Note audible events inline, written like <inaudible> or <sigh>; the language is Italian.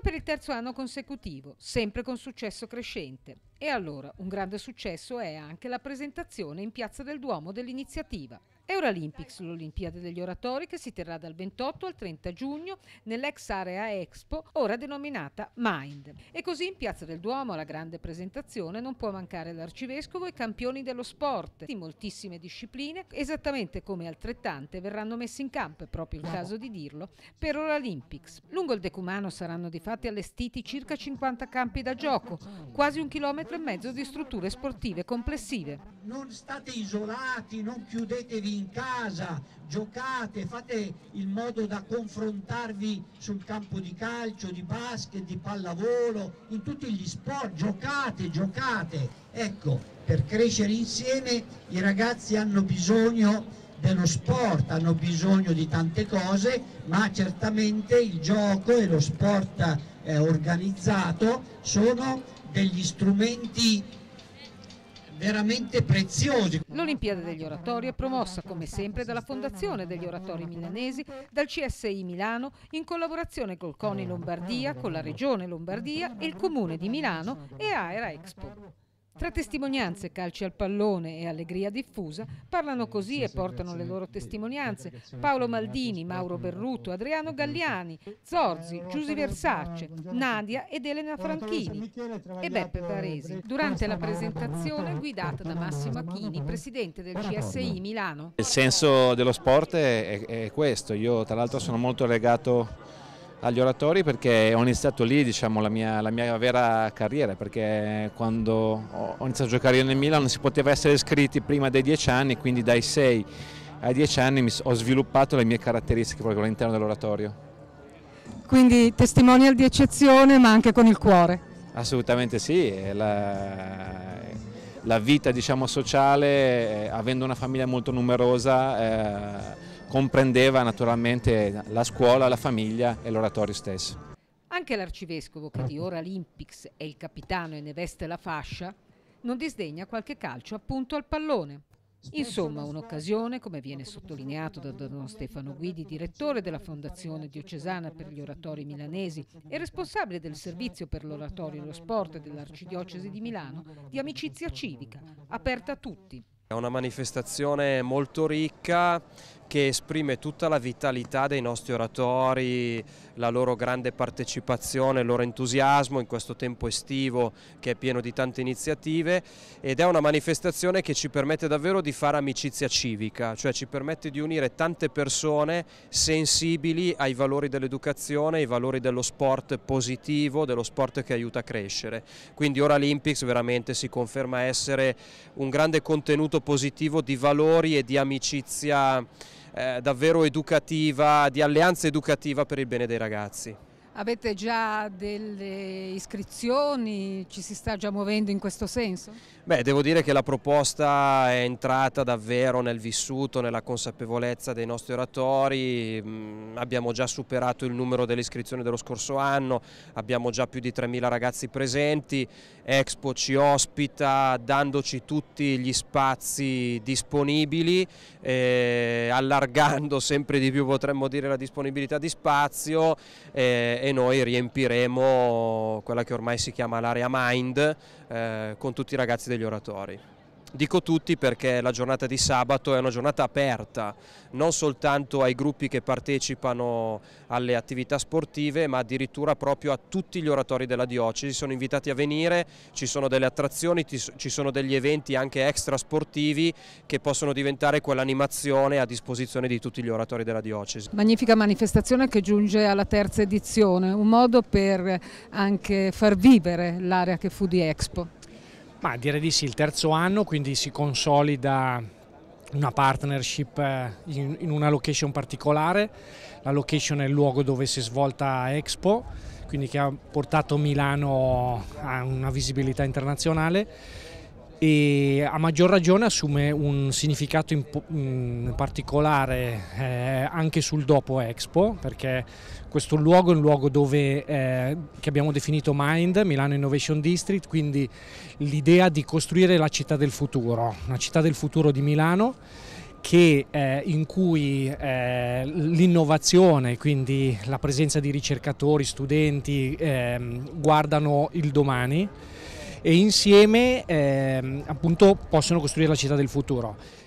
per il terzo anno consecutivo, sempre con successo crescente. E allora un grande successo è anche la presentazione in Piazza del Duomo dell'iniziativa. Euralympics, l'Olimpiade degli Oratori, che si terrà dal 28 al 30 giugno nell'ex area Expo, ora denominata Mind. E così in Piazza del Duomo, alla grande presentazione, non può mancare l'arcivescovo e campioni dello sport di moltissime discipline, esattamente come altrettante verranno messi in campo, è proprio il caso di dirlo, per Euralympics. Lungo il decumano saranno di fatti allestiti circa 50 campi da gioco, quasi un chilometro e mezzo di strutture sportive complessive. Non state isolati, non chiudetevi in casa, giocate, fate il modo da confrontarvi sul campo di calcio, di basket, di pallavolo, in tutti gli sport, giocate, giocate. Ecco, per crescere insieme i ragazzi hanno bisogno dello sport, hanno bisogno di tante cose, ma certamente il gioco e lo sport eh, organizzato sono degli strumenti veramente preziosi. L'Olimpiade degli Oratori è promossa come sempre dalla Fondazione degli Oratori Milanesi, dal CSI Milano, in collaborazione col CONI Lombardia, con la Regione Lombardia e il Comune di Milano e Aera Expo. Tra testimonianze, calci al pallone e allegria diffusa, parlano così e portano le loro testimonianze Paolo Maldini, Mauro Berruto, Adriano eh, Galliani, eh, Zorzi, Giusi Versace, Nadia ed Elena Franchini e Beppe Varesi. Eh, Durante la presentazione guidata da Massimo Achini, presidente del CSI Milano. Il senso dello sport è, è questo, io tra l'altro sono molto legato agli oratori perché ho iniziato lì diciamo, la, mia, la, mia, vera carriera, perché quando ho iniziato a giocare nel Milan non si poteva essere iscritti prima dei 10 anni, quindi dai 6 ai 10 anni ho sviluppato le mie caratteristiche proprio all'interno dell'oratorio. Quindi testimonial di eccezione ma anche con il cuore. Assolutamente sì, la, la vita diciamo, sociale, eh, avendo una famiglia molto numerosa, eh, comprendeva naturalmente la scuola, la famiglia e l'oratorio stesso. Anche l'arcivescovo, che di ora Olympics è il capitano e ne veste la fascia, non disdegna qualche calcio appunto al pallone. Insomma, un'occasione, come viene sottolineato da Don Stefano Guidi, direttore della Fondazione Diocesana per gli Oratori Milanesi e responsabile del servizio per l'oratorio e lo sport dell'Arcidiocesi di Milano, di amicizia civica, aperta a tutti. È una manifestazione molto ricca che esprime tutta la vitalità dei nostri oratori, la loro grande partecipazione, il loro entusiasmo in questo tempo estivo che è pieno di tante iniziative ed è una manifestazione che ci permette davvero di fare amicizia civica, cioè ci permette di unire tante persone sensibili ai valori dell'educazione, ai valori dello sport positivo, dello sport che aiuta a crescere. Quindi Ora Olympics veramente si conferma essere un grande contenuto positivo di valori e di amicizia eh, davvero educativa, di alleanza educativa per il bene dei ragazzi. Avete già delle iscrizioni? Ci si sta già muovendo in questo senso? Beh, devo dire che la proposta è entrata davvero nel vissuto, nella consapevolezza dei nostri oratori. Mm, abbiamo già superato il numero delle iscrizioni dello scorso anno, abbiamo già più di 3.000 ragazzi presenti. Expo ci ospita dandoci tutti gli spazi disponibili, eh, allargando <laughs> sempre di più potremmo dire la disponibilità di spazio. Eh, noi riempiremo quella che ormai si chiama l'area Mind eh, con tutti i ragazzi degli oratori. Dico tutti perché la giornata di sabato è una giornata aperta, non soltanto ai gruppi che partecipano alle attività sportive, ma addirittura proprio a tutti gli oratori della diocesi. Sono invitati a venire, ci sono delle attrazioni, ci sono degli eventi anche extra sportivi che possono diventare quell'animazione a disposizione di tutti gli oratori della diocesi. Magnifica manifestazione che giunge alla terza edizione, un modo per anche far vivere l'area che fu di Expo. Ma direi di sì, il terzo anno, quindi si consolida una partnership eh, in, in una location particolare. La location è il luogo dove si è svolta Expo, quindi che ha portato Milano a una visibilità internazionale e a maggior ragione assume un significato mm, particolare eh, anche sul dopo Expo perché questo luogo è un luogo dove, eh, che abbiamo definito Mind, Milano Innovation District, quindi l'idea di costruire la città del futuro, la città del futuro di Milano che, eh, in cui eh, l'innovazione, quindi la presenza di ricercatori, studenti, ehm, guardano il domani e insieme eh, appunto possono costruire la città del futuro.